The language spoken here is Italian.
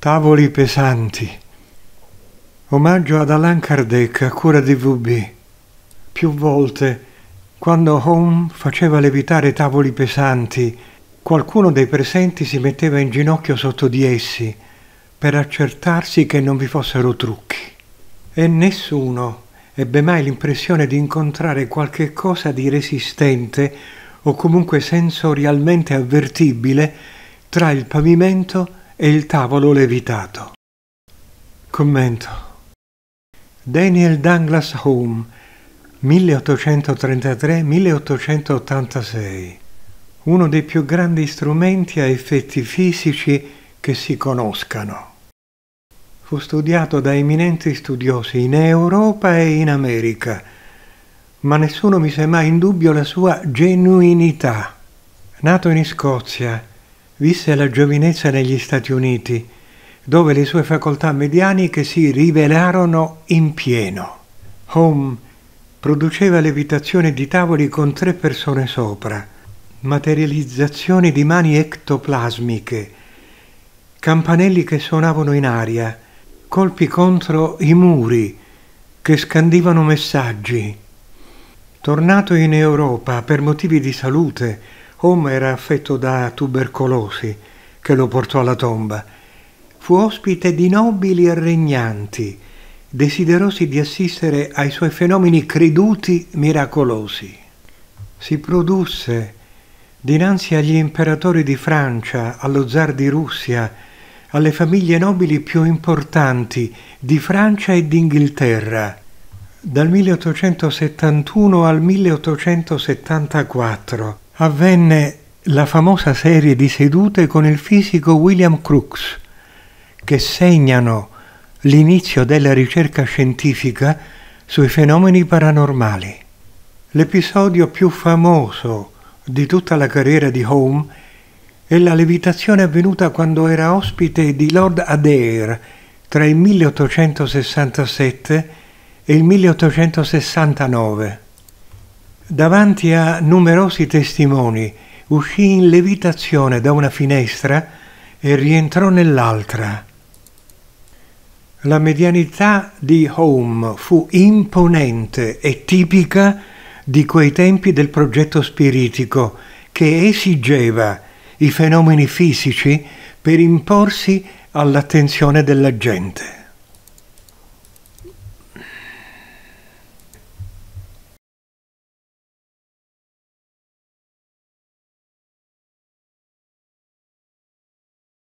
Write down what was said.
Tavoli pesanti. Omaggio ad Alain Kardec a cura di VB. Più volte, quando Home faceva levitare tavoli pesanti, qualcuno dei presenti si metteva in ginocchio sotto di essi per accertarsi che non vi fossero trucchi. E nessuno ebbe mai l'impressione di incontrare qualche cosa di resistente o comunque sensorialmente avvertibile tra il pavimento e e il tavolo levitato. Commento. Daniel Douglas Home 1833-1886 uno dei più grandi strumenti a effetti fisici che si conoscano. Fu studiato da eminenti studiosi in Europa e in America, ma nessuno mise mai in dubbio la sua genuinità. Nato in Scozia Visse la giovinezza negli Stati Uniti, dove le sue facoltà medianiche si rivelarono in pieno. Home produceva levitazioni di tavoli con tre persone sopra, materializzazioni di mani ectoplasmiche, campanelli che suonavano in aria, colpi contro i muri che scandivano messaggi. Tornato in Europa per motivi di salute, Home era affetto da tubercolosi che lo portò alla tomba. Fu ospite di nobili e regnanti, desiderosi di assistere ai suoi fenomeni creduti miracolosi. Si produsse dinanzi agli imperatori di Francia, allo zar di Russia, alle famiglie nobili più importanti di Francia e d'Inghilterra, dal 1871 al 1874 avvenne la famosa serie di sedute con il fisico William Crookes, che segnano l'inizio della ricerca scientifica sui fenomeni paranormali. L'episodio più famoso di tutta la carriera di Home è la levitazione avvenuta quando era ospite di Lord Adair tra il 1867 e il 1869. Davanti a numerosi testimoni, uscì in levitazione da una finestra e rientrò nell'altra. La medianità di Home fu imponente e tipica di quei tempi del progetto spiritico che esigeva i fenomeni fisici per imporsi all'attenzione della gente.